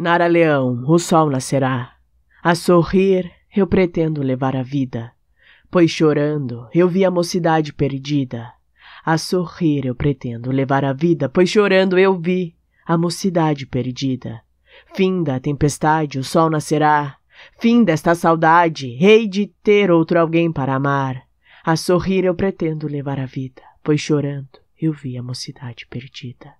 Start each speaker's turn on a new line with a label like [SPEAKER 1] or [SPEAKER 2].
[SPEAKER 1] Nara Leão, o sol nascerá. A sorrir eu pretendo levar a vida, pois chorando eu vi a mocidade perdida. A sorrir eu pretendo levar a vida, pois chorando eu vi a mocidade perdida. Fim da tempestade, o sol nascerá. Fim desta saudade, hei de ter outro alguém para amar. A sorrir eu pretendo levar a vida, pois chorando eu vi a mocidade perdida.